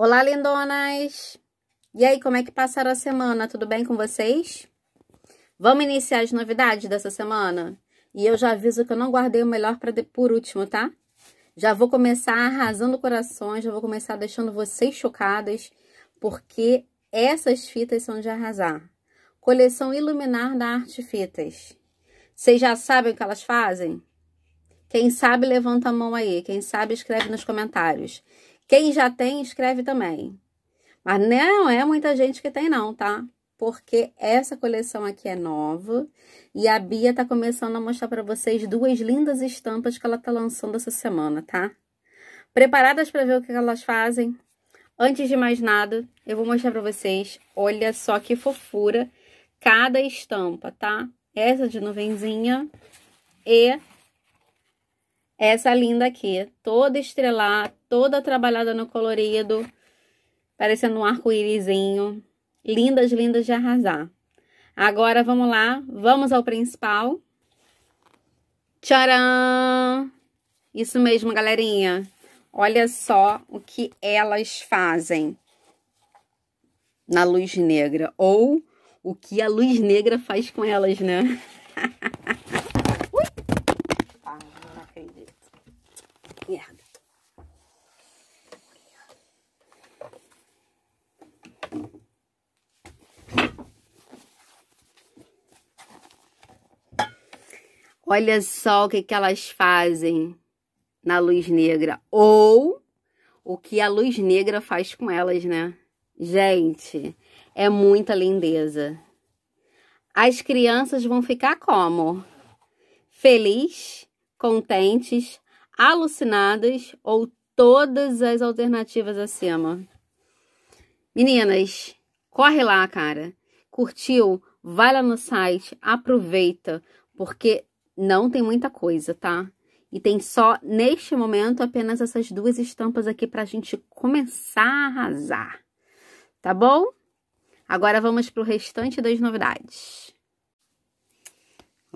Olá, lindonas! E aí, como é que passaram a semana? Tudo bem com vocês? Vamos iniciar as novidades dessa semana? E eu já aviso que eu não guardei o melhor para por último, tá? Já vou começar arrasando corações, já vou começar deixando vocês chocadas, porque essas fitas são de arrasar. Coleção Iluminar da Arte Fitas. Vocês já sabem o que elas fazem? Quem sabe, levanta a mão aí. Quem sabe, escreve nos comentários. Quem já tem, escreve também. Mas não é muita gente que tem, não, tá? Porque essa coleção aqui é nova e a Bia tá começando a mostrar para vocês duas lindas estampas que ela tá lançando essa semana, tá? Preparadas para ver o que elas fazem? Antes de mais nada, eu vou mostrar para vocês, olha só que fofura cada estampa, tá? Essa de nuvenzinha e essa linda aqui, toda estrelada, toda trabalhada no colorido, parecendo um arco-írisinho. Lindas, lindas de arrasar. Agora, vamos lá, vamos ao principal. Tcharam! Isso mesmo, galerinha. Olha só o que elas fazem na luz negra. Ou o que a luz negra faz com elas, né? Merda. Olha só o que, que elas fazem na luz negra. Ou o que a luz negra faz com elas, né? Gente, é muita lindeza. As crianças vão ficar como? Felizes, contentes, alucinadas ou todas as alternativas acima. Meninas, corre lá, cara. Curtiu? Vai lá no site, aproveita, porque não tem muita coisa, tá? E tem só, neste momento, apenas essas duas estampas aqui para a gente começar a arrasar. Tá bom? Agora vamos para o restante das novidades.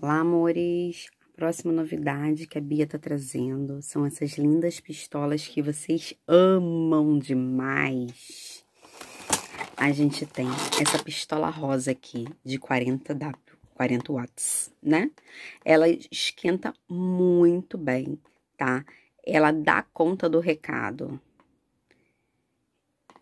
Lá, amores. Próxima novidade que a Bia tá trazendo são essas lindas pistolas que vocês amam demais. A gente tem essa pistola rosa aqui de 40W, 40 watts, né? Ela esquenta muito bem, tá? Ela dá conta do recado.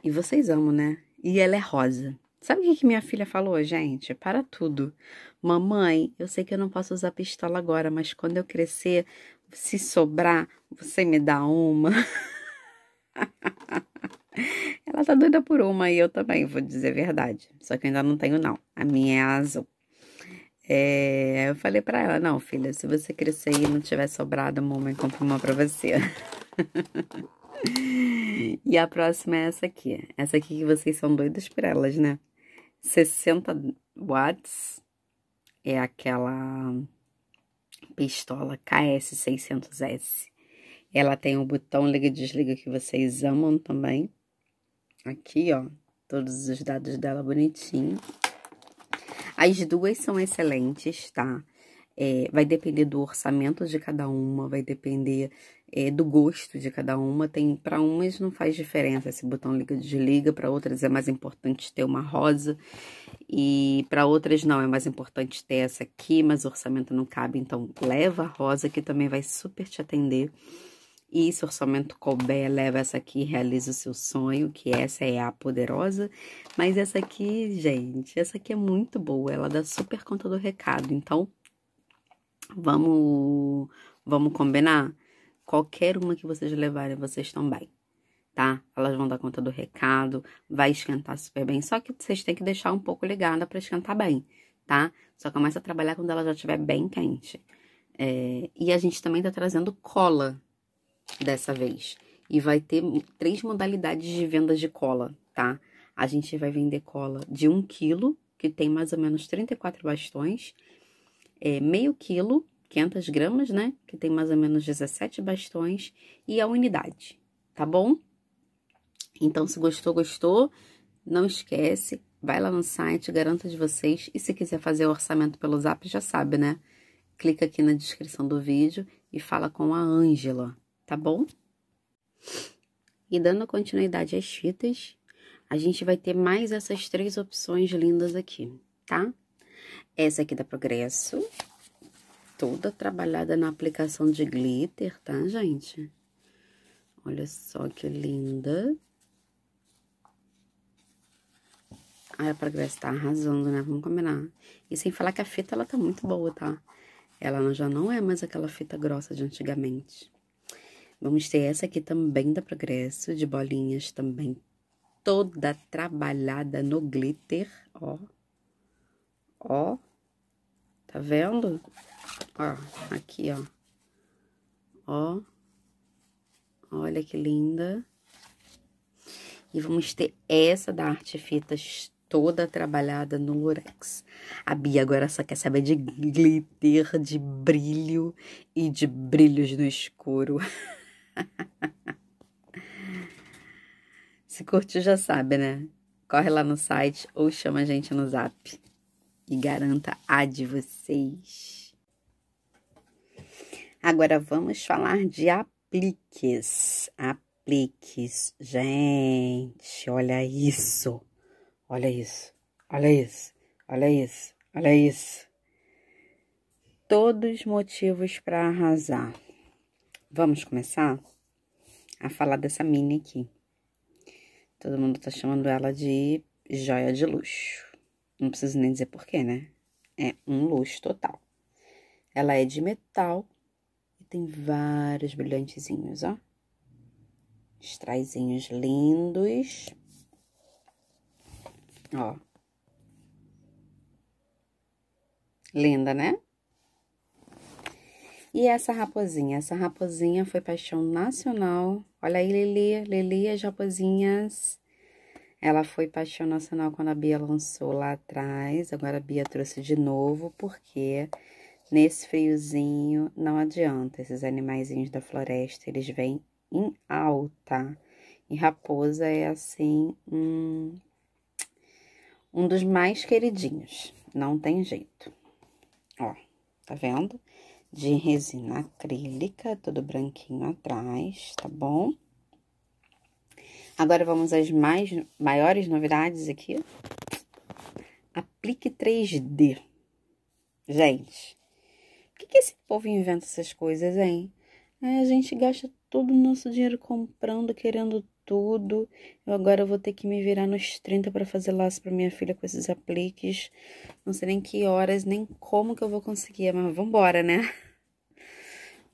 E vocês amam, né? E ela é rosa. Sabe o que, minha filha falou, gente? Para tudo. Mamãe, eu sei que eu não posso usar pistola agora, mas quando eu crescer, se sobrar, você me dá uma. Ela tá doida por uma e eu também, vou dizer a verdade. Só que eu ainda não tenho, não. A minha é azul. É, eu falei para ela, não, filha, se você crescer e não tiver sobrado, mamãe compra uma pra você. e a próxima é essa aqui. Essa aqui que vocês são doidas por elas, né? 60 watts é aquela pistola KS600S. Ela tem o um botão liga e desliga que vocês amam também. Aqui, ó, todos os dados dela bonitinho. As duas são excelentes, tá? É, vai depender do orçamento de cada uma, vai depender é, do gosto de cada uma. Tem para umas não faz diferença esse botão liga desliga, para outras é mais importante ter uma rosa e para outras não é mais importante ter essa aqui, mas o orçamento não cabe, então leva a rosa que também vai super te atender. E se o orçamento couber, leva essa aqui e realiza o seu sonho, que essa é a poderosa. Mas essa aqui, gente, essa aqui é muito boa, ela dá super conta do recado. Então, vamos, vamos combinar? Qualquer uma que vocês levarem, vocês estão bem, tá? Elas vão dar conta do recado, vai esquentar super bem. Só que vocês têm que deixar um pouco ligada para esquentar bem, tá? Só começa a trabalhar quando ela já estiver bem quente. É, e a gente também tá trazendo cola dessa vez. E vai ter três modalidades de vendas de cola, tá? A gente vai vender cola de um quilo, que tem mais ou menos 34 bastões, é, meio quilo, 500 gramas, né? Que tem mais ou menos 17 bastões e a unidade, tá bom? Então, se gostou, gostou. Não esquece, vai lá no site, garanto de vocês. E se quiser fazer o orçamento pelo Zap, já sabe, né? Clica aqui na descrição do vídeo e fala com a Ângela, tá bom? E dando continuidade às fitas, a gente vai ter mais essas três opções lindas aqui, tá? Essa aqui da Progresso, toda trabalhada na aplicação de glitter, tá, gente? Olha só que linda. Ai, ah, a é Progress tá arrasando, né? Vamos combinar. E sem falar que a fita, ela tá muito boa, tá? Ela já não é mais aquela fita grossa de antigamente. Vamos ter essa aqui também da Progresso, de bolinhas também. Toda trabalhada no glitter, ó. Ó. Tá vendo? Ó, aqui, ó. Ó. Olha que linda. E vamos ter essa da arte fita toda trabalhada no lurex. A Bia agora só quer saber de glitter, de brilho e de brilhos no escuro. Se curtiu, já sabe, né? Corre lá no site ou chama a gente no zap e garanta a de vocês. Agora vamos falar de apliques. Apliques, gente, olha isso. Olha isso. Olha isso. Olha isso. Olha isso. Todos motivos para arrasar. Vamos começar a falar dessa mini aqui. Todo mundo tá chamando ela de joia de luxo. Não preciso nem dizer porquê, né? É um luxo total. Ela é de metal tem vários brilhantezinhos, ó. Estraizinhos lindos. Ó. Linda, né? E essa raposinha? Essa raposinha foi paixão nacional. Olha aí, Lili. Lili as raposinhas. Ela foi paixão nacional quando a Bia lançou lá atrás. Agora a Bia trouxe de novo, porque... quê? Nesse friozinho, não adianta, esses animaizinhos da floresta, eles vêm em alta. E raposa é assim, um um dos mais queridinhos, não tem jeito. Ó, tá vendo? De resina acrílica, todo branquinho atrás, tá bom? Agora vamos às mais maiores novidades aqui. Aplique 3D. Gente, que esse povo inventa essas coisas, hein? É, a gente gasta todo o nosso dinheiro comprando, querendo tudo. Eu agora vou ter que me virar nos 30 para fazer laço para minha filha com esses apliques. Não sei nem que horas, nem como que eu vou conseguir, mas vambora, né?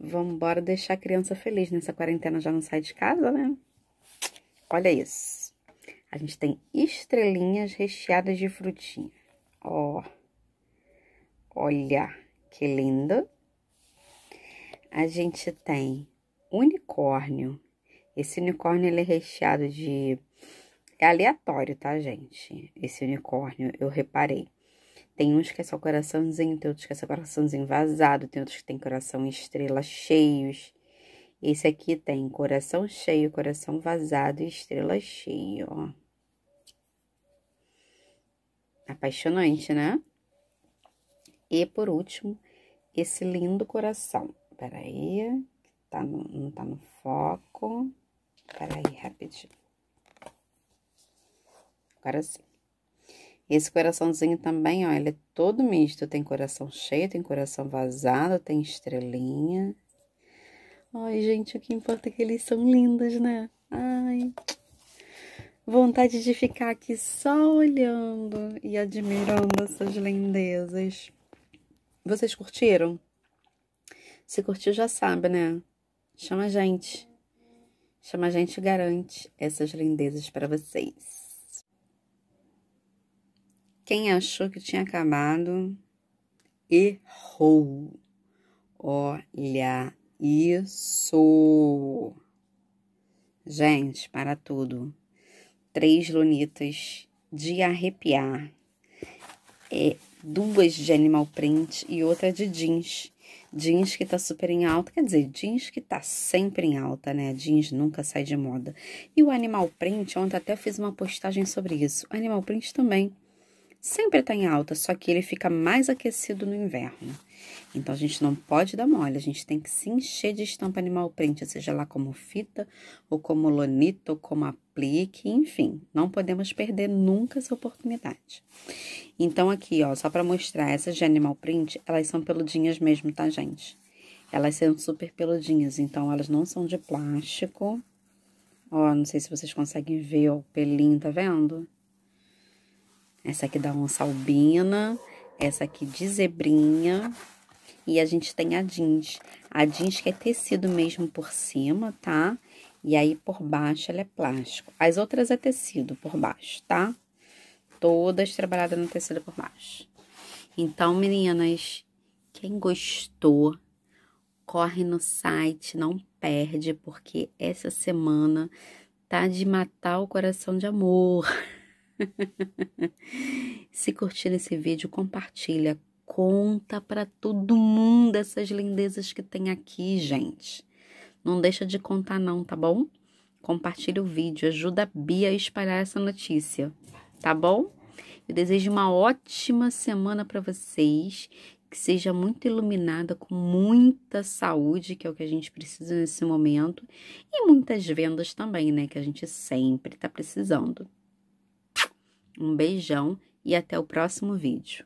Vambora deixar a criança feliz nessa quarentena, já não sai de casa, né? Olha isso. A gente tem estrelinhas recheadas de frutinha. Ó. Olha que lindo! A gente tem unicórnio. Esse unicórnio ele é recheado de. É aleatório, tá, gente? Esse unicórnio, eu reparei. Tem uns que é só coraçãozinho, tem outros que é só coraçãozinho vazado, tem outros que tem coração e estrela cheios. Esse aqui tem coração cheio, coração vazado e estrela cheia, ó. Apaixonante, né? E por último, esse lindo coração. Peraí, tá no, não tá no foco. Peraí, rapidinho. Agora sim. Esse coraçãozinho também, ó, ele é todo misto. Tem coração cheio, tem coração vazado, tem estrelinha. Ai, gente, o que importa é que eles são lindos, né? Ai, vontade de ficar aqui só olhando e admirando essas lindezas. Vocês curtiram? Se curtiu, já sabe, né? Chama a gente. Chama a gente e garante essas lindezas para vocês. Quem achou que tinha acabado, errou. Olha isso! Gente, para tudo. Três lunitas de arrepiar. É duas de animal print e outra de jeans. Jeans que tá super em alta, quer dizer, jeans que tá sempre em alta, né? Jeans nunca sai de moda. E o animal print, ontem até fiz uma postagem sobre isso. O animal print também sempre tá em alta, só que ele fica mais aquecido no inverno. Então a gente não pode dar mole, a gente tem que se encher de estampa animal print, seja lá como fita, ou como lonita, ou como aplique, enfim, não podemos perder nunca essa oportunidade. Então, aqui, ó, só para mostrar, essas de animal print, elas são peludinhas mesmo, tá, gente? Elas são super peludinhas, então elas não são de plástico. Ó, não sei se vocês conseguem ver, ó, o pelinho, tá vendo? Essa aqui da onça albina, essa aqui de zebrinha. E a gente tem a jeans. A jeans que é tecido mesmo por cima, tá? E aí, por baixo, ela é plástico. As outras é tecido por baixo, tá? todas trabalhadas no tecido por baixo. Então, meninas, quem gostou, corre no site, não perde, porque essa semana tá de matar o coração de amor. Se curtir esse vídeo, compartilha, conta para todo mundo essas lindezas que tem aqui, gente. Não deixa de contar não, tá bom? Compartilha o vídeo, ajuda a Bia a espalhar essa notícia tá bom? Eu desejo uma ótima semana para vocês, que seja muito iluminada, com muita saúde, que é o que a gente precisa nesse momento, e muitas vendas também, né? Que a gente sempre está precisando. Um beijão e até o próximo vídeo.